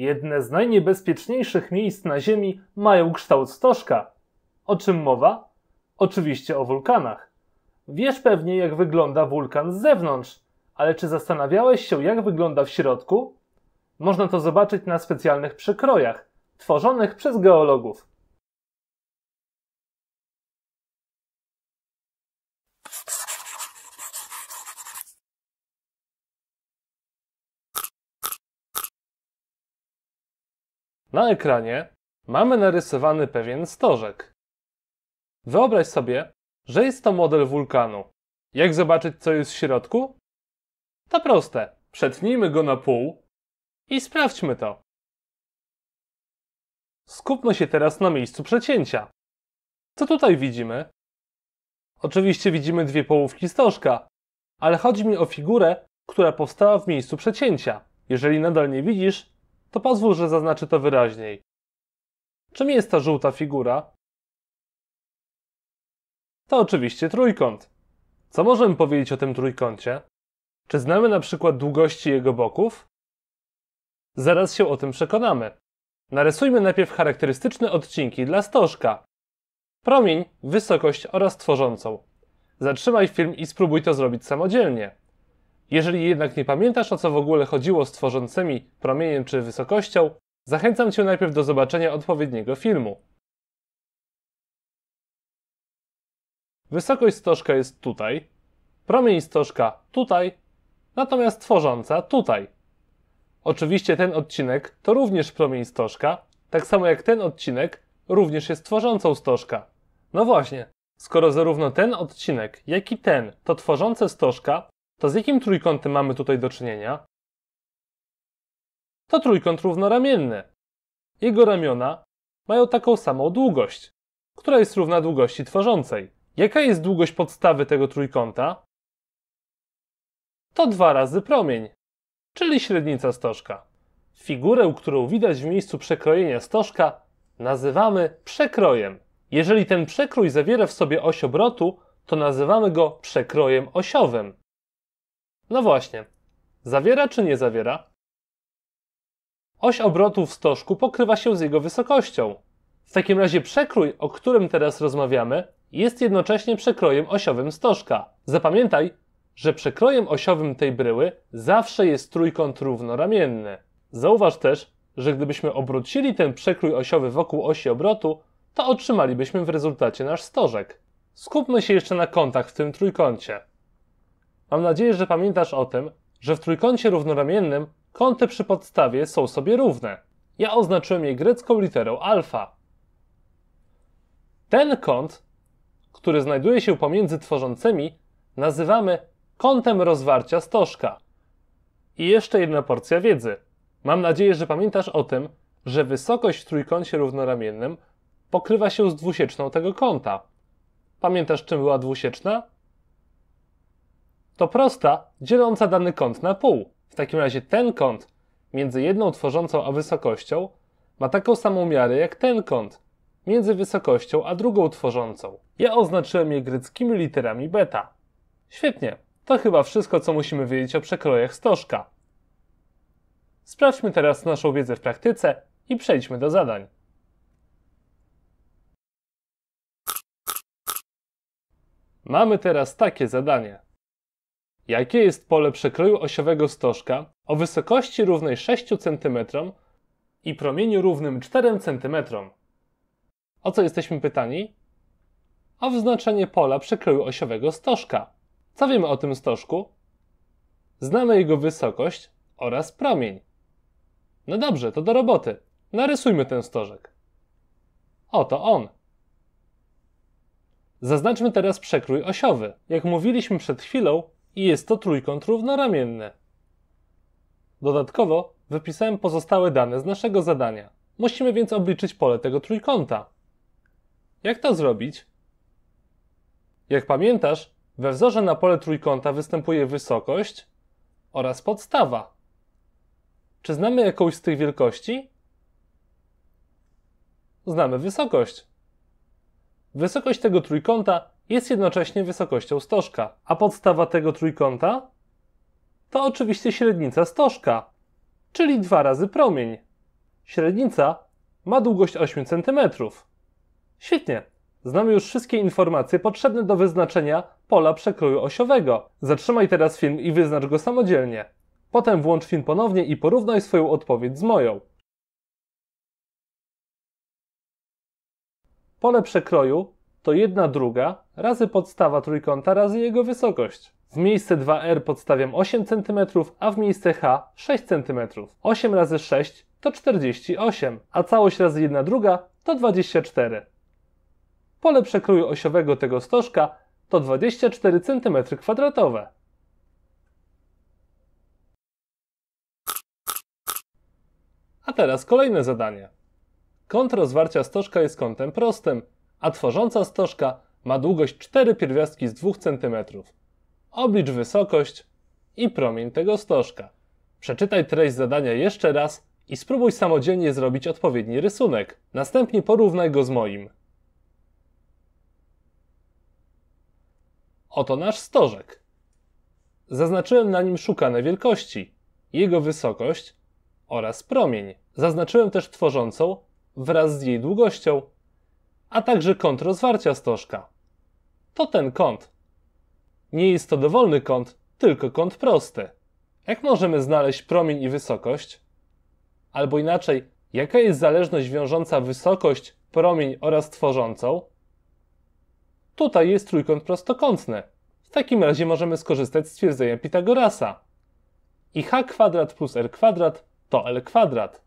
Jedne z najniebezpieczniejszych miejsc na Ziemi mają kształt stożka. O czym mowa? Oczywiście o wulkanach. Wiesz pewnie, jak wygląda wulkan z zewnątrz, ale czy zastanawiałeś się, jak wygląda w środku? Można to zobaczyć na specjalnych przekrojach, tworzonych przez geologów. Na ekranie mamy narysowany pewien stożek. Wyobraź sobie, że jest to model wulkanu. Jak zobaczyć, co jest w środku? To proste. Przetnijmy go na pół i sprawdźmy to. Skupmy się teraz na miejscu przecięcia. Co tutaj widzimy? Oczywiście widzimy dwie połówki stożka, ale chodzi mi o figurę, która powstała w miejscu przecięcia. Jeżeli nadal nie widzisz, to pozwól, że zaznaczy to wyraźniej. Czym jest ta żółta figura? To oczywiście trójkąt. Co możemy powiedzieć o tym trójkącie? Czy znamy na przykład długości jego boków? Zaraz się o tym przekonamy. Narysujmy najpierw charakterystyczne odcinki dla stożka. Promień, wysokość oraz tworzącą. Zatrzymaj film i spróbuj to zrobić samodzielnie. Jeżeli jednak nie pamiętasz o co w ogóle chodziło z tworzącymi promieniem czy wysokością, zachęcam Cię najpierw do zobaczenia odpowiedniego filmu. Wysokość stożka jest tutaj, promień stożka tutaj, natomiast tworząca tutaj. Oczywiście ten odcinek to również promień stożka, tak samo jak ten odcinek również jest tworzącą stożka. No właśnie, skoro zarówno ten odcinek, jak i ten to tworzące stożka, to z jakim trójkątem mamy tutaj do czynienia? To trójkąt równoramienny. Jego ramiona mają taką samą długość, która jest równa długości tworzącej. Jaka jest długość podstawy tego trójkąta? To dwa razy promień, czyli średnica stożka. Figurę, którą widać w miejscu przekrojenia stożka, nazywamy przekrojem. Jeżeli ten przekrój zawiera w sobie oś obrotu, to nazywamy go przekrojem osiowym. No właśnie. Zawiera czy nie zawiera? Oś obrotu w stożku pokrywa się z jego wysokością. W takim razie przekrój, o którym teraz rozmawiamy, jest jednocześnie przekrojem osiowym stożka. Zapamiętaj, że przekrojem osiowym tej bryły zawsze jest trójkąt równoramienny. Zauważ też, że gdybyśmy obrócili ten przekrój osiowy wokół osi obrotu, to otrzymalibyśmy w rezultacie nasz stożek. Skupmy się jeszcze na kątach w tym trójkącie. Mam nadzieję, że pamiętasz o tym, że w trójkącie równoramiennym kąty przy podstawie są sobie równe. Ja oznaczyłem je grecką literą alfa. Ten kąt, który znajduje się pomiędzy tworzącymi, nazywamy kątem rozwarcia stożka. I jeszcze jedna porcja wiedzy. Mam nadzieję, że pamiętasz o tym, że wysokość w trójkącie równoramiennym pokrywa się z dwusieczną tego kąta. Pamiętasz, czym była dwusieczna? to prosta, dzieląca dany kąt na pół. W takim razie ten kąt między jedną tworzącą a wysokością ma taką samą miarę jak ten kąt między wysokością a drugą tworzącą. Ja oznaczyłem je greckimi literami beta. Świetnie, to chyba wszystko, co musimy wiedzieć o przekrojach stożka. Sprawdźmy teraz naszą wiedzę w praktyce i przejdźmy do zadań. Mamy teraz takie zadanie jakie jest pole przekroju osiowego stożka o wysokości równej 6 cm i promieniu równym 4 cm. O co jesteśmy pytani? O wyznaczenie pola przekroju osiowego stożka. Co wiemy o tym stożku? Znamy jego wysokość oraz promień. No dobrze, to do roboty. Narysujmy ten stożek. Oto on. Zaznaczmy teraz przekrój osiowy. Jak mówiliśmy przed chwilą, i jest to trójkąt równoramienny. Dodatkowo wypisałem pozostałe dane z naszego zadania. Musimy więc obliczyć pole tego trójkąta. Jak to zrobić? Jak pamiętasz, we wzorze na pole trójkąta występuje wysokość oraz podstawa. Czy znamy jakąś z tych wielkości? Znamy wysokość. Wysokość tego trójkąta jest jednocześnie wysokością stożka, a podstawa tego trójkąta to oczywiście średnica stożka, czyli dwa razy promień. Średnica ma długość 8 cm. Świetnie, znamy już wszystkie informacje potrzebne do wyznaczenia pola przekroju osiowego. Zatrzymaj teraz film i wyznacz go samodzielnie. Potem włącz film ponownie i porównaj swoją odpowiedź z moją. Pole przekroju to 1 druga razy podstawa trójkąta razy jego wysokość. W miejsce 2r podstawiam 8 cm, a w miejsce h 6 cm. 8 razy 6 to 48, a całość razy 1 druga to 24. Pole przekroju osiowego tego stożka to 24 cm2. A teraz kolejne zadanie. Kąt rozwarcia stożka jest kątem prostym, a tworząca stożka ma długość 4 pierwiastki z 2 cm. Oblicz wysokość i promień tego stożka. Przeczytaj treść zadania jeszcze raz i spróbuj samodzielnie zrobić odpowiedni rysunek. Następnie porównaj go z moim. Oto nasz stożek. Zaznaczyłem na nim szukane wielkości, jego wysokość oraz promień. Zaznaczyłem też tworzącą wraz z jej długością a także kąt rozwarcia stożka. To ten kąt. Nie jest to dowolny kąt, tylko kąt prosty. Jak możemy znaleźć promień i wysokość? Albo inaczej, jaka jest zależność wiążąca wysokość, promień oraz tworzącą? Tutaj jest trójkąt prostokątny. W takim razie możemy skorzystać z twierdzenia Pitagorasa. I h kwadrat plus r kwadrat to l kwadrat.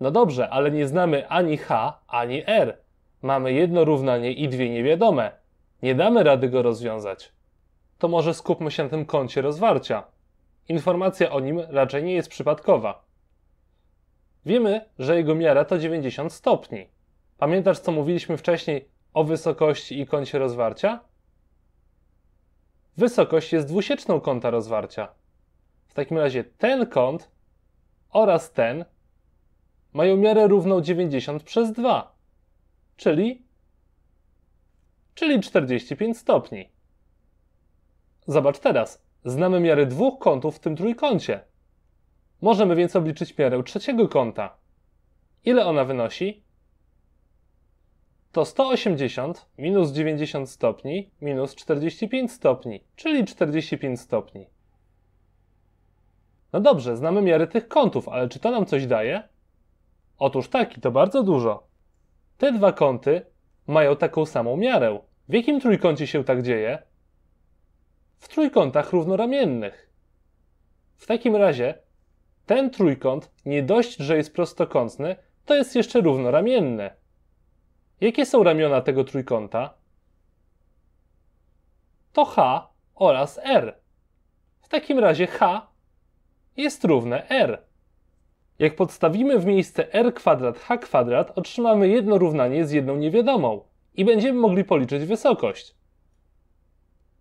No dobrze, ale nie znamy ani h, ani r, Mamy jedno równanie i dwie niewiadome. Nie damy rady go rozwiązać. To może skupmy się na tym kącie rozwarcia. Informacja o nim raczej nie jest przypadkowa. Wiemy, że jego miara to 90 stopni. Pamiętasz, co mówiliśmy wcześniej o wysokości i kącie rozwarcia? Wysokość jest dwusieczną kąta rozwarcia. W takim razie ten kąt oraz ten mają miarę równą 90 przez 2 czyli, czyli 45 stopni. Zobacz teraz, znamy miary dwóch kątów w tym trójkącie. Możemy więc obliczyć miarę trzeciego kąta. Ile ona wynosi? To 180 minus 90 stopni minus 45 stopni, czyli 45 stopni. No dobrze, znamy miary tych kątów, ale czy to nam coś daje? Otóż tak, i to bardzo dużo. Te dwa kąty mają taką samą miarę. W jakim trójkącie się tak dzieje? W trójkątach równoramiennych. W takim razie ten trójkąt nie dość, że jest prostokątny, to jest jeszcze równoramienny. Jakie są ramiona tego trójkąta? To H oraz R. W takim razie H jest równe R. Jak podstawimy w miejsce r kwadrat h kwadrat, otrzymamy jedno równanie z jedną niewiadomą i będziemy mogli policzyć wysokość.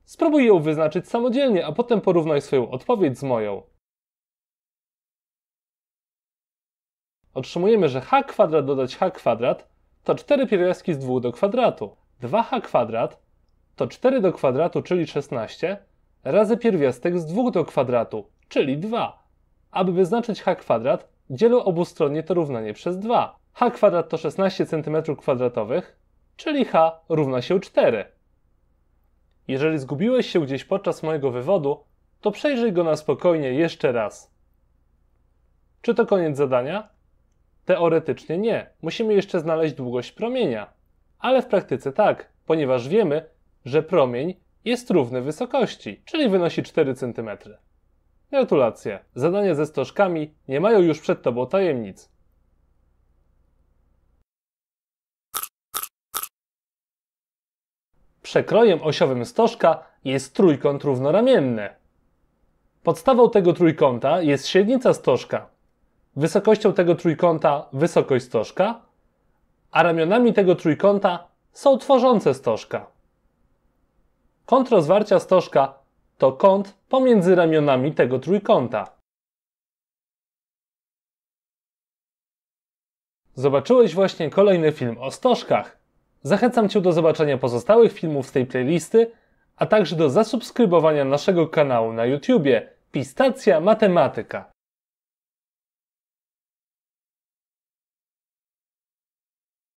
Spróbuj ją wyznaczyć samodzielnie, a potem porównaj swoją odpowiedź z moją. Otrzymujemy, że h kwadrat dodać h kwadrat to 4 pierwiastki z 2 do kwadratu. 2h kwadrat to 4 do kwadratu, czyli 16, razy pierwiastek z 2 do kwadratu, czyli 2. Aby wyznaczyć h kwadrat, dzielą obustronnie to równanie przez 2. h kwadrat to 16 cm kwadratowych, czyli h równa się 4. Jeżeli zgubiłeś się gdzieś podczas mojego wywodu, to przejrzyj go na spokojnie jeszcze raz. Czy to koniec zadania? Teoretycznie nie. Musimy jeszcze znaleźć długość promienia. Ale w praktyce tak, ponieważ wiemy, że promień jest równy wysokości, czyli wynosi 4 cm. Gratulacje. Zadanie ze stożkami nie mają już przed tobą tajemnic. Przekrojem osiowym stożka jest trójkąt równoramienny. Podstawą tego trójkąta jest średnica stożka. Wysokością tego trójkąta wysokość stożka, a ramionami tego trójkąta są tworzące stożka. Kąt rozwarcia stożka to kąt pomiędzy ramionami tego trójkąta. Zobaczyłeś właśnie kolejny film o stożkach. Zachęcam Cię do zobaczenia pozostałych filmów z tej playlisty, a także do zasubskrybowania naszego kanału na YouTubie Pistacja Matematyka.